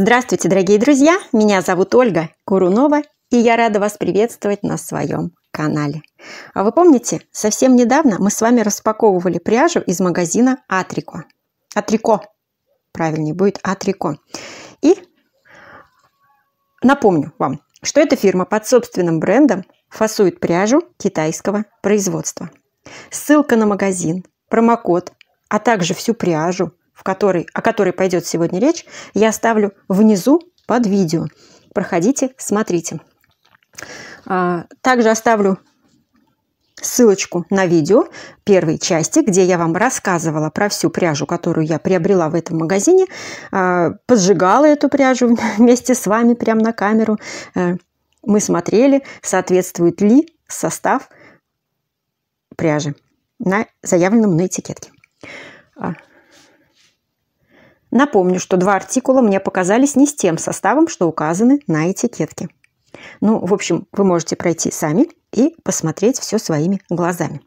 Здравствуйте, дорогие друзья! Меня зовут Ольга Курунова, и я рада вас приветствовать на своем канале. А вы помните, совсем недавно мы с вами распаковывали пряжу из магазина Атрико. Атрико, правильнее будет Атрико. И напомню вам, что эта фирма под собственным брендом фасует пряжу китайского производства. Ссылка на магазин, промокод, а также всю пряжу – в которой, о которой пойдет сегодня речь, я оставлю внизу под видео. Проходите, смотрите. А, также оставлю ссылочку на видео первой части, где я вам рассказывала про всю пряжу, которую я приобрела в этом магазине, а, поджигала эту пряжу вместе с вами прямо на камеру. Э, мы смотрели, соответствует ли состав пряжи на заявленном на этикетке. А, Напомню, что два артикула мне показались не с тем составом, что указаны на этикетке. Ну, в общем, вы можете пройти сами и посмотреть все своими глазами.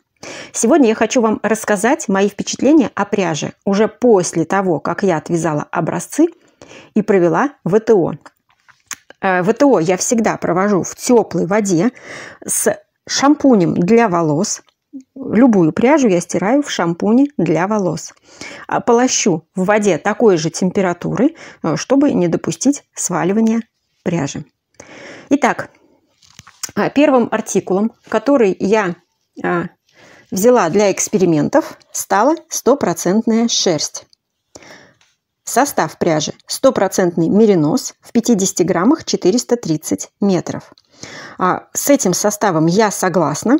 Сегодня я хочу вам рассказать мои впечатления о пряже уже после того, как я отвязала образцы и провела ВТО. Э, ВТО я всегда провожу в теплой воде с шампунем для волос, Любую пряжу я стираю в шампуне для волос. А полощу в воде такой же температуры, э, чтобы не допустить сваливания пряжи. Итак, э, первым артикулом, который я э, взяла для экспериментов, стала стопроцентная шерсть. Состав пряжи стопроцентный меринос в 50 граммах 430 метров. А с этим составом я согласна.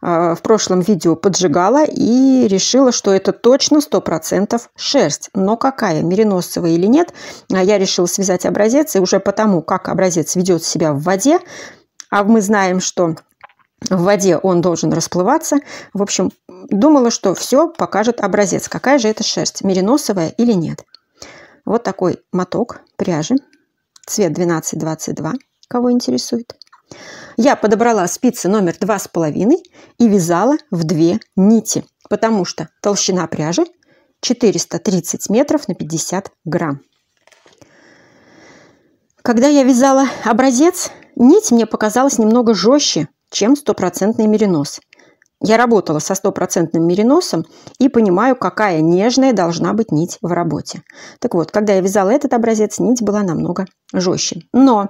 Э, в прошлом видео поджигала и решила, что это точно 100% шерсть. Но какая, мериносовая или нет, а я решила связать образец, и уже потому, как образец ведет себя в воде, а мы знаем, что в воде он должен расплываться. В общем, думала, что все покажет образец, какая же это шерсть, мериносовая или нет. Вот такой моток пряжи, цвет 1222, кого интересует. Я подобрала спицы номер 2,5 и вязала в две нити, потому что толщина пряжи 430 метров на 50 грамм. Когда я вязала образец, нить мне показалась немного жестче, чем стопроцентный меринос. Я работала со стопроцентным мериносом и понимаю, какая нежная должна быть нить в работе. Так вот, когда я вязала этот образец, нить была намного жестче. Но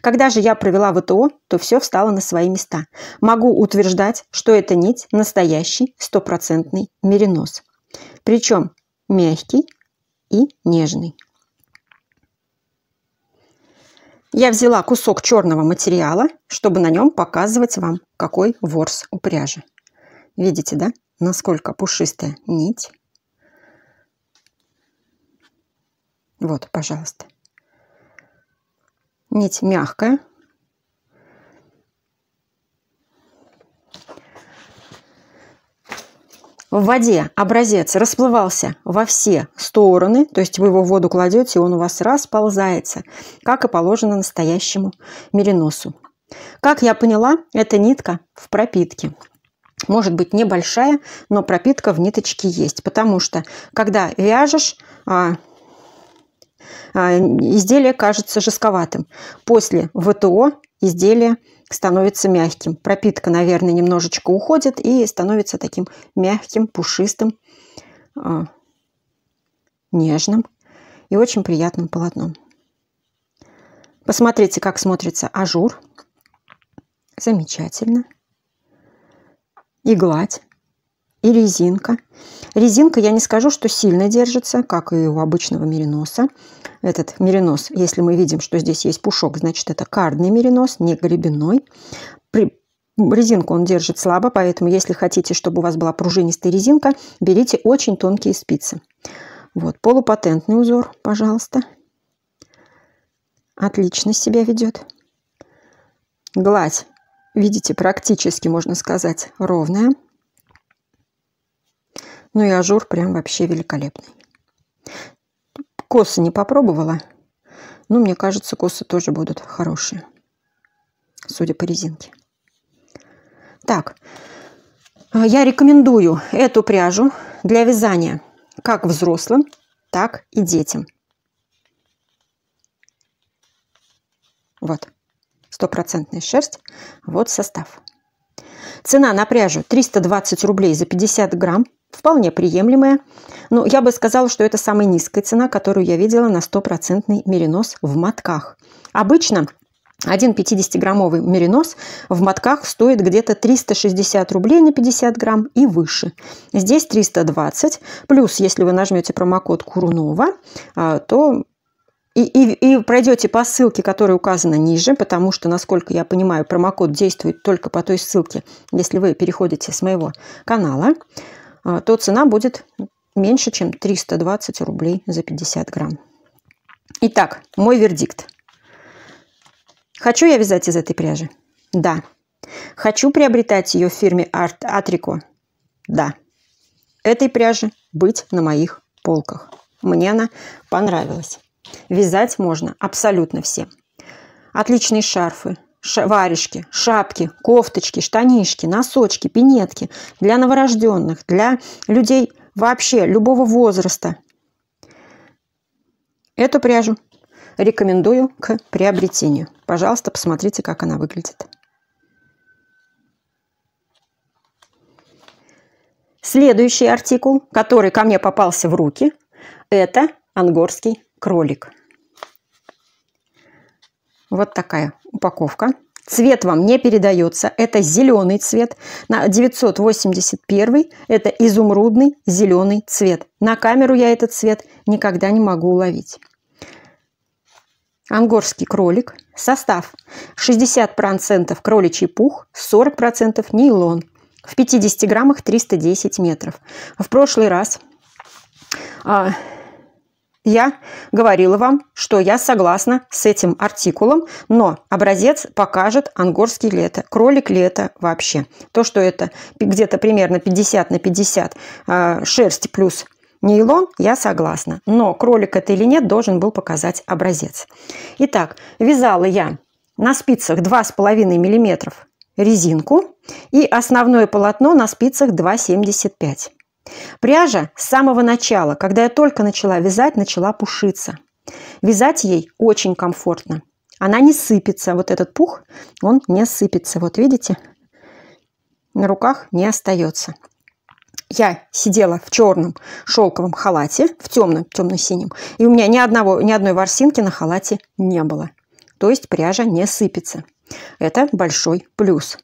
когда же я провела ВТО, то все встало на свои места. Могу утверждать, что эта нить настоящий стопроцентный меринос. Причем мягкий и нежный. Я взяла кусок черного материала, чтобы на нем показывать вам, какой ворс у пряжи. Видите, да, насколько пушистая нить? Вот, пожалуйста. Нить мягкая. В воде образец расплывался во все стороны, то есть вы его в воду кладете, и он у вас расползается, как и положено настоящему мериносу. Как я поняла, эта нитка в пропитке может быть небольшая, но пропитка в ниточке есть, потому что когда вяжешь, а, а, изделие кажется жестковатым. После ВТО изделие становится мягким. Пропитка, наверное, немножечко уходит и становится таким мягким, пушистым, а, нежным и очень приятным полотном. Посмотрите, как смотрится ажур. Замечательно и гладь, и резинка. Резинка, я не скажу, что сильно держится, как и у обычного мериноса. Этот меринос, если мы видим, что здесь есть пушок, значит, это кардный меринос, не гребенной. При... Резинку он держит слабо, поэтому если хотите, чтобы у вас была пружинистая резинка, берите очень тонкие спицы. Вот, полупатентный узор, пожалуйста. Отлично себя ведет. Гладь видите, практически, можно сказать, ровная. Ну и ажур прям вообще великолепный. Косы не попробовала, но мне кажется, косы тоже будут хорошие, судя по резинке. Так, э, я рекомендую эту пряжу для вязания как взрослым, так и детям. Вот стопроцентная шерсть. Вот состав. Цена на пряжу 320 рублей за 50 грамм. Вполне приемлемая. Но ну, я бы сказала, что это самая низкая цена, которую я видела на стопроцентный меринос в мотках. Обычно один 50-граммовый меринос в мотках стоит где-то 360 рублей на 50 грамм и выше. Здесь 320. Плюс, если вы нажмете промокод Курунова, а, то и, и, и пройдете по ссылке, которая указана ниже, потому что, насколько я понимаю, промокод действует только по той ссылке, если вы переходите с моего канала, а, то цена будет меньше, чем 320 рублей за 50 грамм. Итак, мой вердикт. Хочу я вязать из этой пряжи? Да. Хочу приобретать ее в фирме Art Атрико? Да. Этой пряжи быть на моих полках. Мне она понравилась. Вязать можно абсолютно все. Отличные шарфы, варежки, шапки, кофточки, штанишки, носочки, пинетки для новорожденных, для людей вообще любого возраста. Эту пряжу рекомендую к приобретению. Пожалуйста, посмотрите, как она выглядит. Следующий артикул, который ко мне попался в руки, это ангорский кролик. Вот такая упаковка. Цвет вам не передается. Это зеленый цвет. На 981 это изумрудный зеленый цвет. На камеру я этот цвет никогда не могу уловить. Ангорский кролик. Состав. 60% кроличий пух, 40% нейлон. В 50 граммах 310 метров. В прошлый раз а, я говорила вам, что я согласна с этим артикулом, но образец покажет ангорский лето, кролик лето вообще. То, что это где-то примерно 50 на 50 э, а, шерсть плюс Нейлон, я согласна, но кролик это или нет, должен был показать образец. Итак, вязала я на спицах 2,5 мм резинку и основное полотно на спицах 2,75 Пряжа с самого начала, когда я только начала вязать, начала пушиться. Вязать ей очень комфортно. Она не сыпется, вот этот пух, он не сыпется. Вот видите, на руках не остается. Я сидела в черном шелковом халате, в темном, темно-синем, и у меня ни, одного, ни одной ворсинки на халате не было. То есть пряжа не сыпется. Это большой плюс.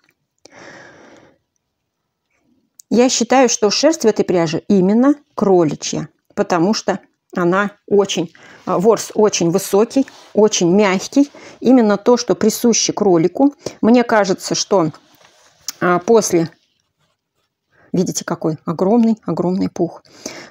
Я считаю, что шерсть в этой пряже именно кроличья, потому что она очень, а, ворс очень высокий, очень мягкий. Именно то, что присуще кролику. Мне кажется, что а, после, видите, какой огромный, огромный пух,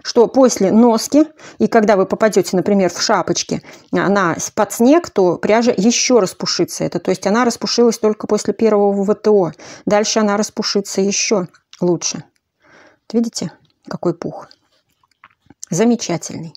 что после носки, и когда вы попадете, например, в шапочке на, под снег, то пряжа еще распушится. Это, то есть она распушилась только после первого ВТО. Дальше она распушится еще лучше видите, какой пух. Замечательный.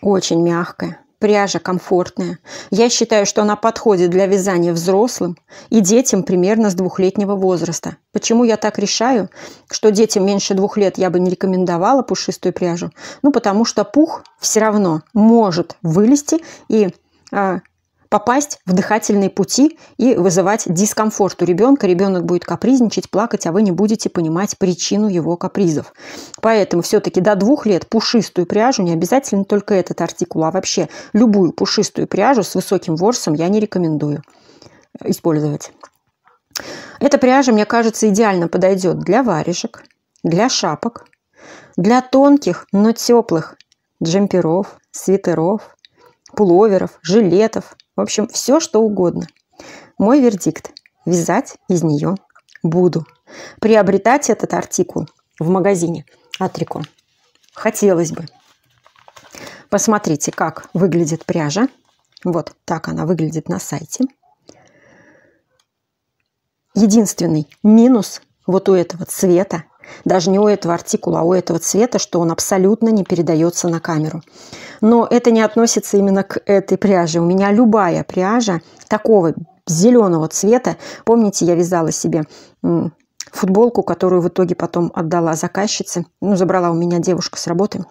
Очень мягкая, пряжа комфортная. Я считаю, что она подходит для вязания взрослым и детям примерно с двухлетнего возраста. Почему я так решаю, что детям меньше двух лет я бы не рекомендовала пушистую пряжу? Ну, потому что пух все равно может вылезти и а, попасть в дыхательные пути и вызывать дискомфорт у ребенка. Ребенок будет капризничать, плакать, а вы не будете понимать причину его капризов. Поэтому все-таки до двух лет пушистую пряжу, не обязательно только этот артикул, а вообще любую пушистую пряжу с высоким ворсом я не рекомендую использовать. Эта пряжа, мне кажется, идеально подойдет для варежек, для шапок, для тонких, но теплых джемперов, свитеров, пуловеров, жилетов, в общем, все что угодно. Мой вердикт – вязать из нее буду. Приобретать этот артикул в магазине Атрико. Хотелось бы. Посмотрите, как выглядит пряжа. Вот так она выглядит на сайте. Единственный минус вот у этого цвета даже не у этого артикула, а у этого цвета, что он абсолютно не передается на камеру. Но это не относится именно к этой пряже. У меня любая пряжа такого зеленого цвета. Помните, я вязала себе футболку, которую в итоге потом отдала заказчице. Ну, забрала у меня девушка с работы.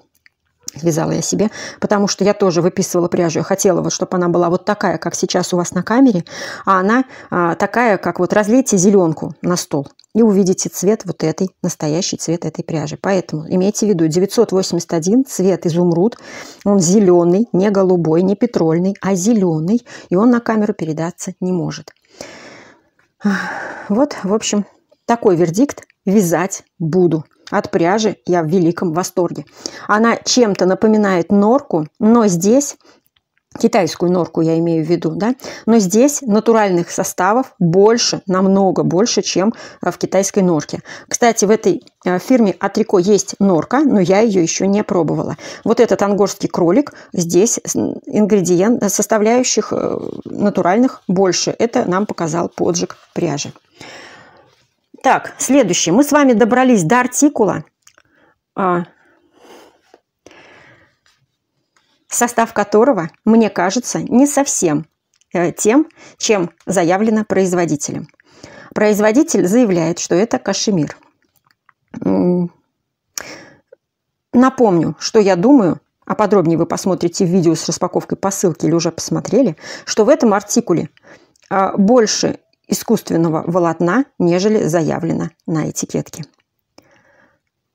Вязала я себе, потому что я тоже выписывала пряжу. Я хотела, вот, чтобы она была вот такая, как сейчас у вас на камере, а она а, такая, как вот разлейте зеленку на стол и увидите цвет вот этой, настоящий цвет этой пряжи. Поэтому имейте в виду, 981 цвет изумруд, он зеленый, не голубой, не петрольный, а зеленый, и он на камеру передаться не может. Вот, в общем, такой вердикт вязать буду. От пряжи я в великом восторге. Она чем-то напоминает норку, но здесь китайскую норку я имею в виду, да, но здесь натуральных составов больше, намного больше, чем э, в китайской норке. Кстати, в этой э, фирме Атрико есть норка, но я ее еще не пробовала. Вот этот ангорский кролик, здесь ингредиент, составляющих э, натуральных больше. Это нам показал поджиг пряжи. Так, следующее. Мы с вами добрались до артикула а, состав которого, мне кажется, не совсем э, тем, чем заявлено производителем. Производитель заявляет, что это кашемир. Напомню, что я думаю, а подробнее вы посмотрите в видео с распаковкой посылки или уже посмотрели, что в этом артикуле а, больше искусственного волокна, нежели заявлено на этикетке.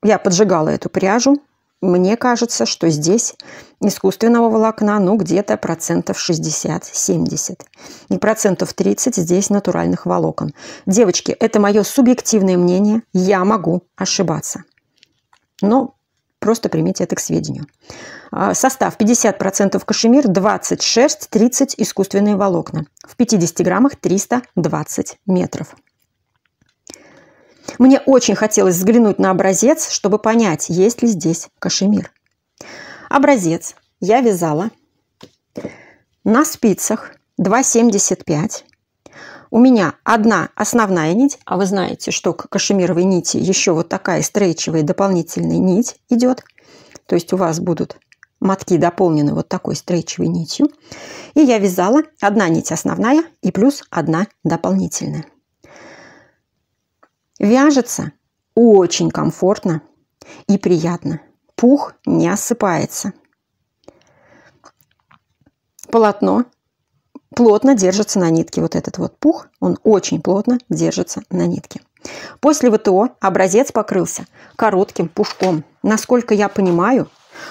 Я поджигала эту пряжу, мне кажется, что здесь искусственного волокна, ну, где-то процентов 60-70. И процентов 30 здесь натуральных волокон. Девочки, это мое субъективное мнение. Я могу ошибаться. Но просто примите это к сведению. А, состав 50% кашемир, 20 шерсть, 30 искусственные волокна. В 50 граммах 320 метров. Мне очень хотелось взглянуть на образец, чтобы понять, есть ли здесь кашемир. Образец я вязала на спицах 2,75. У меня одна основная нить, а вы знаете, что к кашемировой нити еще вот такая стрейчевая дополнительная нить идет. То есть у вас будут мотки дополнены вот такой стрейчевой нитью. И я вязала одна нить основная и плюс одна дополнительная. Вяжется очень комфортно и приятно. Пух не осыпается. Полотно плотно держится на нитке. Вот этот вот пух, он очень плотно держится на нитке. После ВТО образец покрылся коротким пушком. Насколько я понимаю,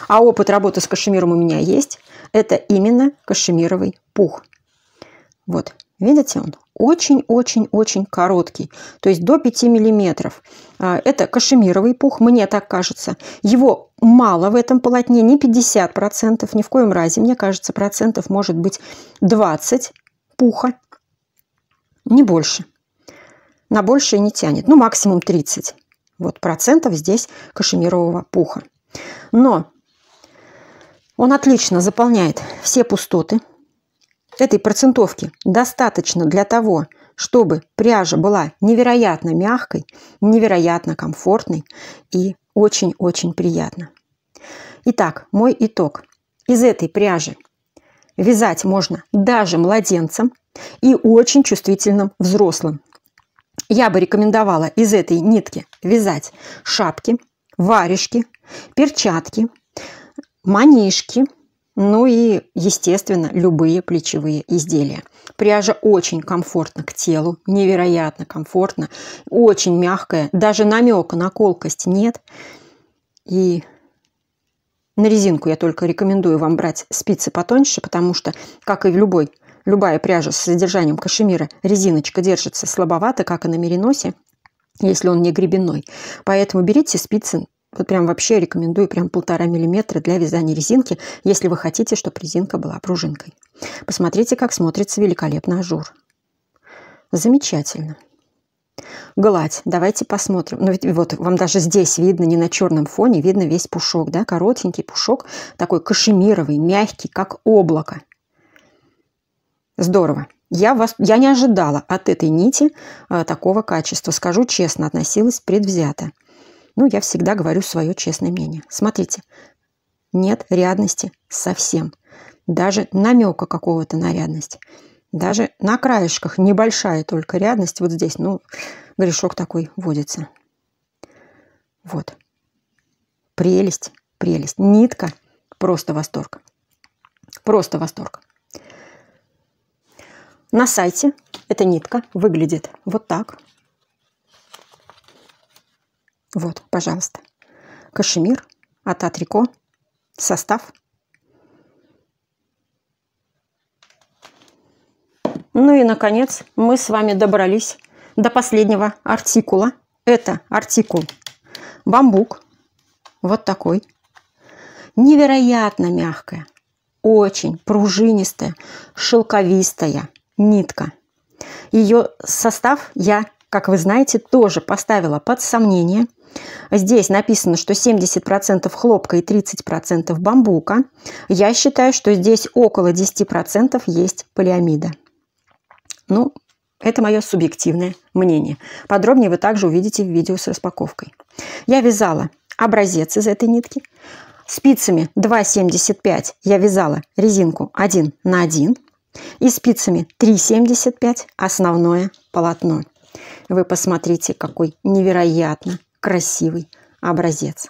а опыт работы с кашемиром у меня есть, это именно кашемировый пух. Вот, видите он? очень-очень-очень короткий, то есть до 5 миллиметров. А, это кашемировый пух, мне так кажется. Его мало в этом полотне, не 50%, ни в коем разе. Мне кажется, процентов может быть 20 пуха, не больше. На большее не тянет, ну максимум 30 вот, процентов здесь кашемирового пуха. Но он отлично заполняет все пустоты, этой процентовки достаточно для того, чтобы пряжа была невероятно мягкой, невероятно комфортной и очень-очень приятно. Итак, мой итог. Из этой пряжи вязать можно даже младенцам и очень чувствительным взрослым. Я бы рекомендовала из этой нитки вязать шапки, варежки, перчатки, манишки – ну и, естественно, любые плечевые изделия. Пряжа очень комфортна к телу, невероятно комфортно, очень мягкая, даже намека на колкость нет. И на резинку я только рекомендую вам брать спицы потоньше, потому что, как и в любой, любая пряжа с содержанием кашемира, резиночка держится слабовато, как и на мериносе, если он не гребенной. Поэтому берите спицы вот прям вообще рекомендую прям полтора миллиметра для вязания резинки, если вы хотите, чтобы резинка была пружинкой. Посмотрите, как смотрится великолепно ажур. Замечательно. Гладь. Давайте посмотрим. Ну, ведь вот вам даже здесь видно, не на черном фоне, видно весь пушок, да, коротенький пушок, такой кашемировый, мягкий, как облако. Здорово. Я, вас, я не ожидала от этой нити э, такого качества. Скажу честно, относилась предвзято. Ну, я всегда говорю свое честное мнение. Смотрите, нет рядности совсем. Даже намека какого-то на рядность. Даже на краешках небольшая только рядность. Вот здесь, ну, грешок такой водится. Вот. Прелесть, прелесть. Нитка. Просто восторг. Просто восторг. На сайте эта нитка выглядит вот так. Вот, пожалуйста. Кашемир, ататрико, состав. Ну и, наконец, мы с вами добрались до последнего артикула. Это артикул бамбук. Вот такой. Невероятно мягкая, очень пружинистая, шелковистая нитка. Ее состав я, как вы знаете, тоже поставила под сомнение – Здесь написано, что 70% хлопка и 30% бамбука. Я считаю, что здесь около 10% есть полиамида. Ну, это мое субъективное мнение. Подробнее вы также увидите в видео с распаковкой. Я вязала образец из этой нитки. Спицами 2,75 я вязала резинку 1 на 1 и спицами 3,75 основное полотно. Вы посмотрите, какой невероятно красивый образец.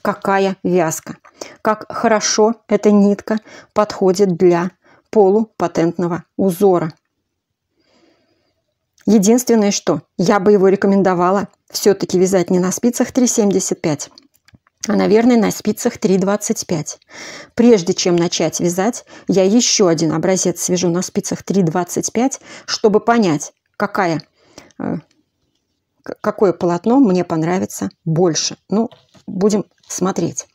Какая вязка! Как хорошо эта нитка подходит для полупатентного узора. Единственное, что я бы его рекомендовала все-таки вязать не на спицах 375, а, наверное, на спицах 3,25. Прежде чем начать вязать, я еще один образец свяжу на спицах 3,25, чтобы понять, какая э, какое полотно мне понравится больше. Ну, будем смотреть.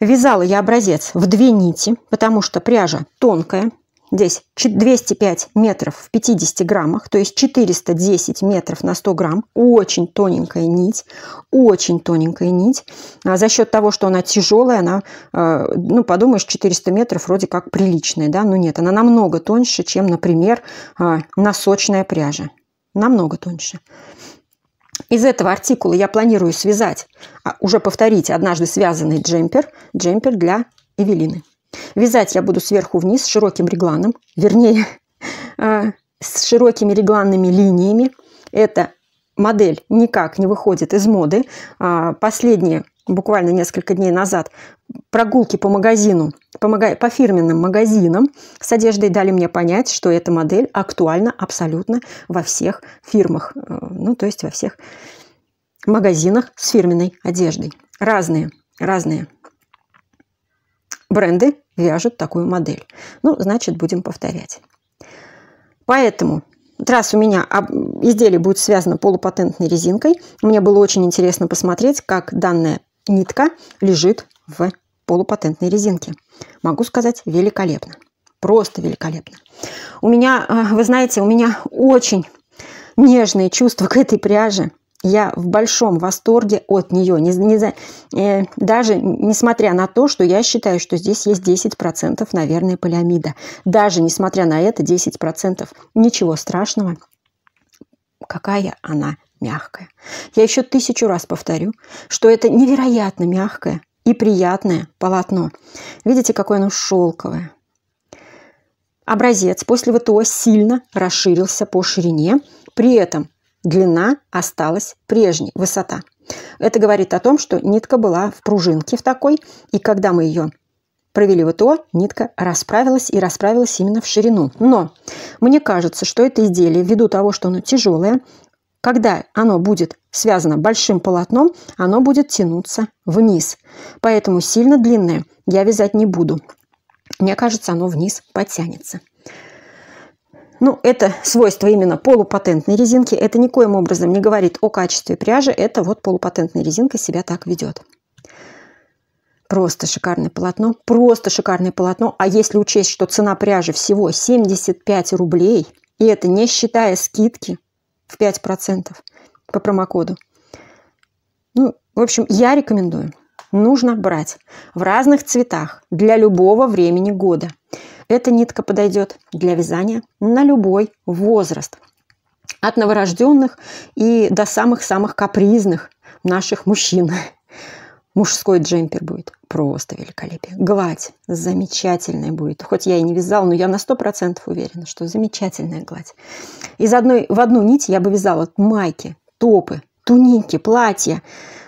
Вязала я образец в две нити, потому что пряжа тонкая. Здесь 205 метров в 50 граммах, то есть 410 метров на 100 грамм. Очень тоненькая нить, очень тоненькая нить. А за счет того, что она тяжелая, она, э, ну, подумаешь, 400 метров вроде как приличная, да? Но ну, нет, она намного тоньше, чем, например, э, носочная пряжа намного тоньше. Из этого артикула я планирую связать, а уже повторить однажды связанный джемпер, джемпер для Эвелины. Вязать я буду сверху вниз широким регланом, вернее, а, с широкими регланными линиями. Эта модель никак не выходит из моды. А, последние буквально несколько дней назад прогулки по магазину, по, мага... по фирменным магазинам с одеждой дали мне понять, что эта модель актуальна абсолютно во всех фирмах, э, ну то есть во всех магазинах с фирменной одеждой. Разные, разные бренды вяжут такую модель. Ну, значит, будем повторять. Поэтому раз у меня изделие будет связано полупатентной резинкой, мне было очень интересно посмотреть, как данная Нитка лежит в полупатентной резинке. Могу сказать, великолепно. Просто великолепно. У меня, э, вы знаете, у меня очень нежные чувства к этой пряже. Я в большом восторге от нее. Не, не, э, даже несмотря на то, что я считаю, что здесь есть 10%, наверное, полиамида. Даже несмотря на это, 10% ничего страшного. Какая она мягкое. Я еще тысячу раз повторю, что это невероятно мягкое и приятное полотно. Видите, какое оно шелковое. Образец после ВТО сильно расширился по ширине, при этом длина осталась прежней, высота. Это говорит о том, что нитка была в пружинке в такой, и когда мы ее провели ВТО, нитка расправилась и расправилась именно в ширину. Но мне кажется, что это изделие, ввиду того, что оно тяжелое, когда оно будет связано большим полотном, оно будет тянуться вниз. Поэтому сильно длинное я вязать не буду. Мне кажется, оно вниз потянется. Ну, это свойство именно полупатентной резинки. Это никоим образом не говорит о качестве пряжи. Это вот полупатентная резинка себя так ведет. Просто шикарное полотно. Просто шикарное полотно. А если учесть, что цена пряжи всего 75 рублей, и это не считая скидки, в 5% по промокоду. Ну, в общем, я рекомендую. Нужно брать в разных цветах для любого времени года. Эта нитка подойдет для вязания на любой возраст. От новорожденных и до самых-самых капризных наших мужчин. Мужской джемпер будет просто великолепие. Гладь замечательная будет. Хоть я и не вязала, но я на 100% уверена, что замечательная гладь. Из одной, в одну нить я бы вязала майки, топы, туники, платья,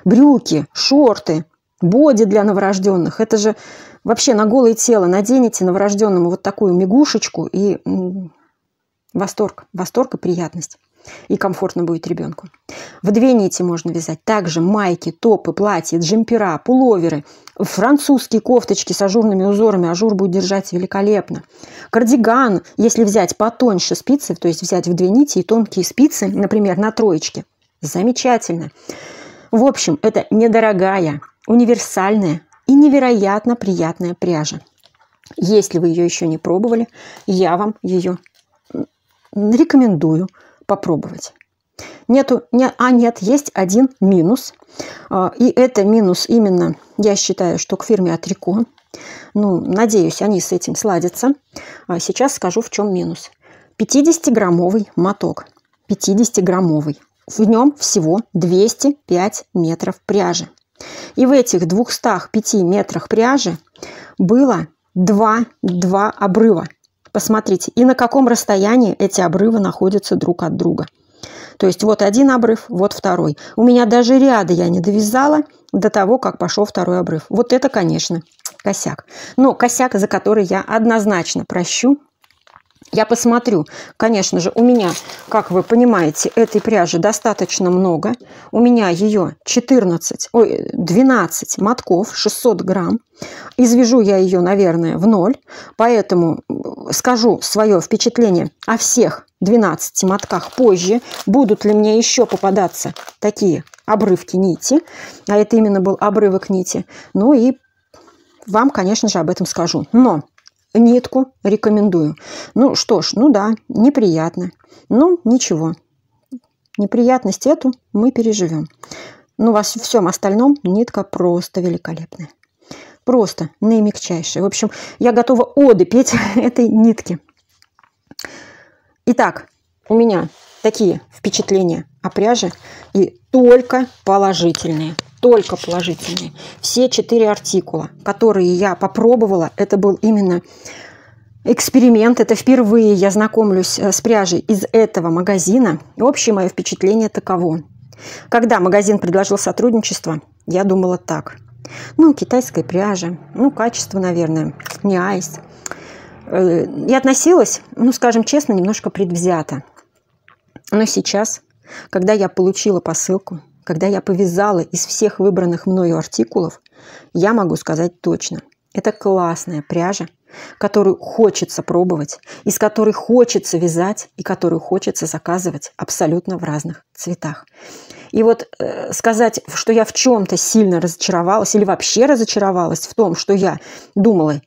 брюки, шорты, боди для новорожденных. Это же вообще на голое тело наденете новорожденному вот такую мигушечку и м -м, восторг, восторг и приятность и комфортно будет ребенку. В две нити можно вязать также майки, топы, платья, джемпера, пуловеры, французские кофточки с ажурными узорами. Ажур будет держать великолепно. Кардиган, если взять потоньше спицы, то есть взять в две нити и тонкие спицы, например, на троечке. Замечательно. В общем, это недорогая, универсальная и невероятно приятная пряжа. Если вы ее еще не пробовали, я вам ее рекомендую – попробовать. Нету, не, а нет, есть один минус. А, и это минус именно, я считаю, что к фирме Атрико. Ну, надеюсь, они с этим сладятся. А сейчас скажу, в чем минус. 50-граммовый моток. 50-граммовый. В нем всего 205 метров пряжи. И в этих 205 метрах пряжи было два два обрыва. Посмотрите, и на каком расстоянии эти обрывы находятся друг от друга. То есть вот один обрыв, вот второй. У меня даже ряда я не довязала до того, как пошел второй обрыв. Вот это, конечно, косяк. Но косяк, за который я однозначно прощу я посмотрю, конечно же, у меня, как вы понимаете, этой пряжи достаточно много. У меня ее 14, ой, 12 мотков, 600 грамм. Извяжу я ее, наверное, в ноль, поэтому скажу свое впечатление о всех 12 мотках позже. Будут ли мне еще попадаться такие обрывки нити, а это именно был обрывок нити, ну и вам, конечно же, об этом скажу. Но Нитку рекомендую. Ну что ж, ну да, неприятно. Ну ничего. Неприятность эту мы переживем. Но ну, во всем остальном нитка просто великолепная. Просто наимягчайшая. В общем, я готова оды петь этой нитке. Итак, у меня такие впечатления о пряже и только положительные только положительные. Все четыре артикула, которые я попробовала, это был именно эксперимент, это впервые я знакомлюсь э, с пряжей из этого магазина. общее мое впечатление таково. Когда магазин предложил сотрудничество, я думала так. Ну, китайская пряжа, ну, качество, наверное, не айс. Я э, относилась, ну, скажем честно, немножко предвзято. Но сейчас, когда я получила посылку, когда я повязала из всех выбранных мною артикулов, я могу сказать точно. Это классная пряжа, которую хочется пробовать, из которой хочется вязать и которую хочется заказывать абсолютно в разных цветах. И вот э, сказать, что я в чем-то сильно разочаровалась или вообще разочаровалась в том, что я думала,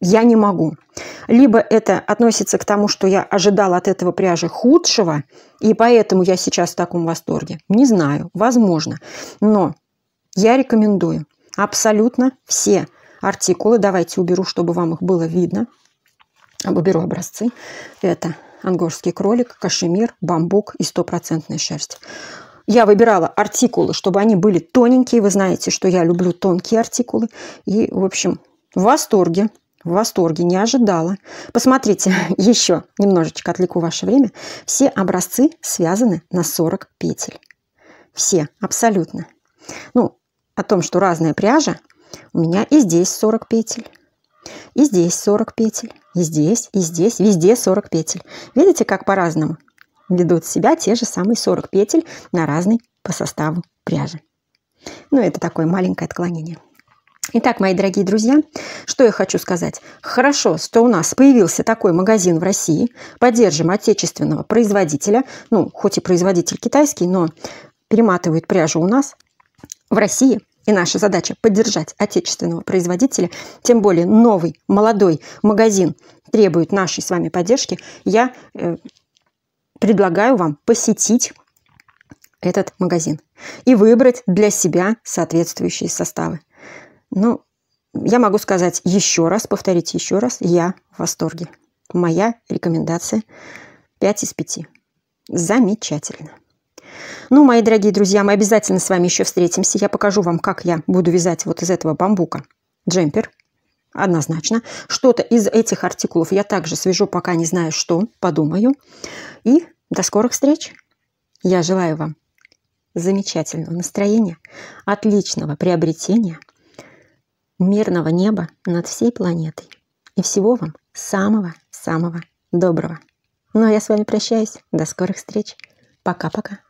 я не могу. Либо это относится к тому, что я ожидала от этого пряжи худшего, и поэтому я сейчас в таком восторге. Не знаю, возможно. Но я рекомендую абсолютно все артикулы. Давайте уберу, чтобы вам их было видно. Уберу образцы. Это ангорский кролик, кашемир, бамбук и стопроцентная шерсть. Я выбирала артикулы, чтобы они были тоненькие. Вы знаете, что я люблю тонкие артикулы. И, в общем, в восторге. В восторге, не ожидала. Посмотрите, еще немножечко отвлеку ваше время. Все образцы связаны на 40 петель. Все, абсолютно. Ну, о том, что разная пряжа, у меня и здесь 40 петель, и здесь 40 петель, и здесь, и здесь, везде 40 петель. Видите, как по-разному ведут себя те же самые 40 петель на разный по составу пряжи. Ну, это такое маленькое отклонение. Итак, мои дорогие друзья, что я хочу сказать. Хорошо, что у нас появился такой магазин в России. Поддержим отечественного производителя. Ну, хоть и производитель китайский, но перематывают пряжу у нас в России. И наша задача поддержать отечественного производителя, тем более новый, молодой магазин требует нашей с вами поддержки. Я э, предлагаю вам посетить этот магазин и выбрать для себя соответствующие составы. Ну, я могу сказать еще раз, повторить еще раз, я в восторге. Моя рекомендация 5 из 5. Замечательно. Ну, мои дорогие друзья, мы обязательно с вами еще встретимся. Я покажу вам, как я буду вязать вот из этого бамбука джемпер. Однозначно. Что-то из этих артикулов я также свяжу, пока не знаю что, подумаю. И до скорых встреч. Я желаю вам замечательного настроения, отличного приобретения – мирного неба над всей планетой. И всего вам самого-самого доброго. Ну а я с вами прощаюсь. До скорых встреч. Пока-пока.